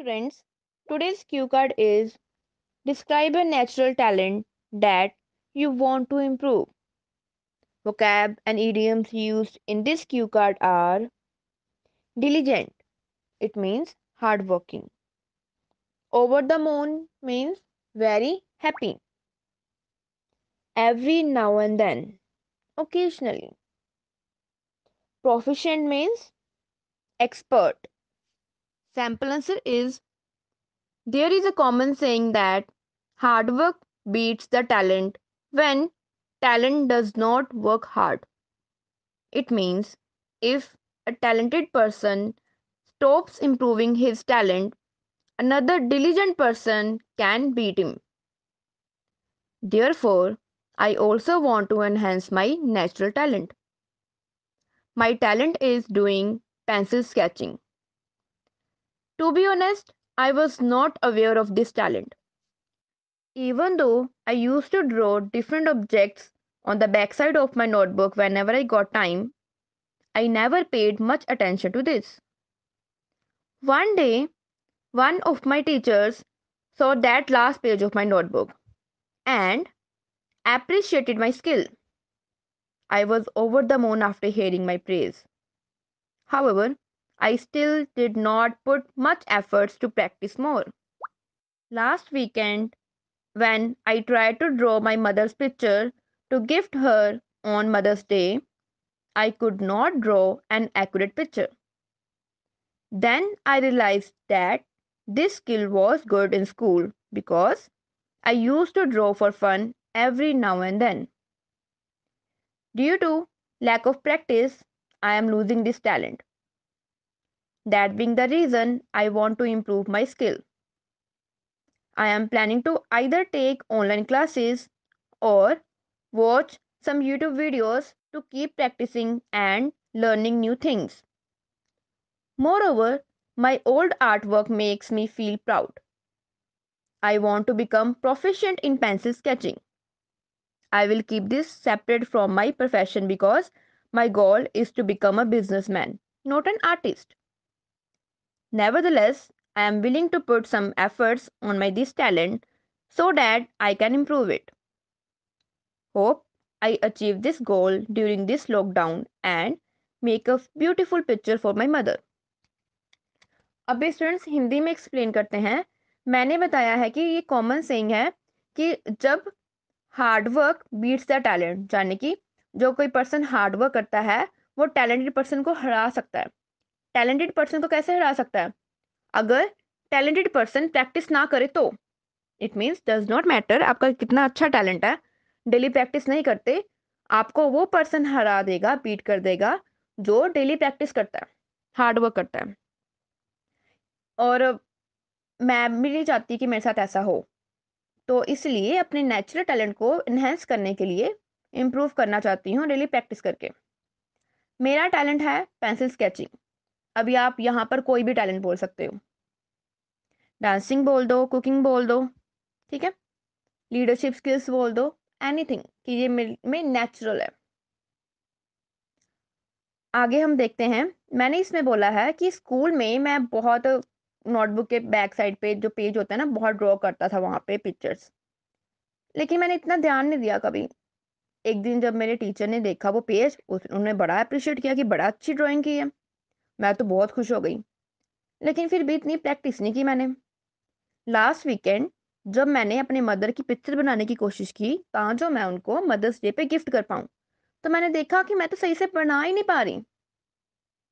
students, today's cue card is describe a natural talent that you want to improve. Vocab and idioms used in this cue card are diligent, it means hardworking. Over the moon means very happy. Every now and then, occasionally. Proficient means expert Sample answer is There is a common saying that hard work beats the talent when talent does not work hard. It means if a talented person stops improving his talent, another diligent person can beat him. Therefore, I also want to enhance my natural talent. My talent is doing pencil sketching. To be honest, I was not aware of this talent. Even though I used to draw different objects on the backside of my notebook whenever I got time, I never paid much attention to this. One day, one of my teachers saw that last page of my notebook and appreciated my skill. I was over the moon after hearing my praise. However, I still did not put much efforts to practice more. Last weekend, when I tried to draw my mother's picture to gift her on Mother's Day, I could not draw an accurate picture. Then I realized that this skill was good in school because I used to draw for fun every now and then. Due to lack of practice, I am losing this talent. That being the reason, I want to improve my skill. I am planning to either take online classes or watch some YouTube videos to keep practicing and learning new things. Moreover, my old artwork makes me feel proud. I want to become proficient in pencil sketching. I will keep this separate from my profession because my goal is to become a businessman, not an artist. Nevertheless, I am willing to put some efforts on my this talent so that I can improve it. Hope I achieve this goal during this lockdown and make a beautiful picture for my mother. अब students Hindi में explain करते हैं मैंने बताया है कि ये common saying है कि जब hard work beats the talent यानी कि जो कोई पर्सन हार्ड वर्क करता है वो टैलेंटेड पर्सन को हरा सकता है टैलेंटेड पर्सन को तो कैसे हरा सकता है अगर टैलेंटेड पर्सन प्रैक्टिस ना करे तो it means does not matter आपका कितना अच्छा टैलेंट है डेली प्रैक्टिस नहीं करते आपको वो पर्सन हरा देगा बीट कर देगा जो डेली प्रैक्टिस करता है हार्डवर्क करता है और मैं भी नहीं चाहती कि मेरे साथ ऐसा हो तो इसलिए अपने नेचुरल टैलेंट को इन्हेंस करने के लिए इम्प्रूव करना चाहती हूँ डेली प्रैक्टिस करके मेरा टैलेंट है पेंसिल स्केचिंग अभी आप यहाँ पर कोई भी टैलेंट बोल सकते हो डांसिंग बोल दो कुकिंग बोल दो ठीक है लीडरशिप स्किल्स बोल दो एनीथिंग कि ये में नेचुरल है आगे हम देखते हैं मैंने इसमें बोला है कि स्कूल में मैं बहुत नोटबुक के बैक साइड पे जो पेज होता है ना बहुत ड्रॉ करता था वहाँ पे पिक्चर्स लेकिन मैंने इतना ध्यान नहीं दिया कभी एक दिन जब मेरे टीचर ने देखा वो पेज उन्होंने बड़ा अप्रिशिएट किया कि बड़ा अच्छी ड्राइंग की है मैं तो बहुत खुश हो गई लेकिन फिर भी इतनी प्रैक्टिस नहीं की मैंने लास्ट वीकेंड जब मैंने अपने मदर की पिक्चर बनाने की कोशिश की ताँ जो मैं उनको मदर्स डे पे गिफ्ट कर पाऊँ तो मैंने देखा कि मैं तो सही से बना ही नहीं पा रही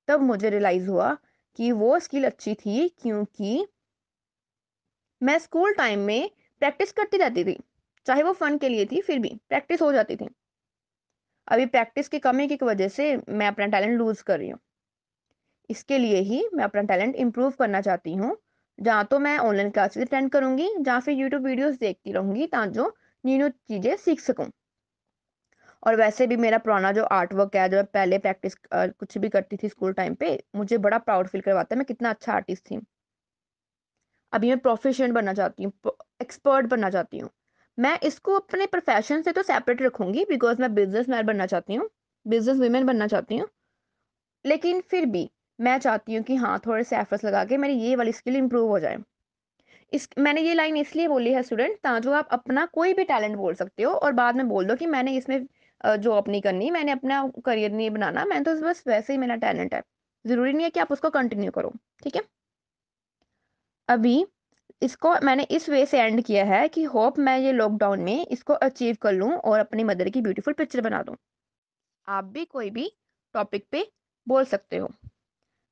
तब मुझे रियलाइज़ हुआ कि वो स्किल अच्छी थी क्योंकि मैं स्कूल टाइम में प्रैक्टिस करती रहती थी चाहे वो फन के लिए थी फिर भी प्रैक्टिस हो जाती थी अभी प्रैक्टिस की कमी की वजह से मैं अपना टैलेंट लूज़ कर रही हूँ इसके लिए ही मैं अपना टैलेंट इम्प्रूव करना चाहती हूँ जहाँ तो मैं ऑनलाइन क्लासेस अटेंड करूँगी जहाँ फिर यूट्यूब वीडियोस देखती रहूँगी ताकि जो न्यू न्यू चीज़ें सीख सकूँ और वैसे भी मेरा पुराना जो आर्ट वर्क है जो मैं पहले प्रैक्टिस कुछ भी करती थी स्कूल टाइम पे मुझे बड़ा प्राउड फील करवाता है मैं कितना अच्छा आर्टिस्ट थी अभी मैं प्रोफेशन बनना चाहती हूँ एक्सपर्ट बनना चाहती हूँ मैं इसको अपने प्रोफेशन से तो सेपरेट रखूँगी बिकॉज मैं बिजनेस मैन बनना चाहती हूँ बिजनेस वीमेन बनना चाहती हूँ लेकिन फिर भी मैं चाहती हूँ कि हाँ थोड़े से एफर्ट्स लगा के मेरी ये वाली स्किल इंप्रूव हो जाए इस मैंने ये लाइन इसलिए बोली है स्टूडेंट ताजो आप अपना कोई भी टैलेंट बोल सकते हो और बाद में बोल दो कि मैंने इसमें जॉब नहीं करनी मैंने अपना करियर नहीं बनाना मैंने तो बस वैसे ही मेरा टैलेंट है ज़रूरी नहीं है कि आप उसको कंटिन्यू करो ठीक है अभी इसको मैंने इस वे से एंड किया है कि होप मैं ये लॉकडाउन में इसको अचीव कर लूँ और अपनी मदर की ब्यूटीफुल पिक्चर बना दूँ आप भी कोई भी टॉपिक पे बोल सकते हो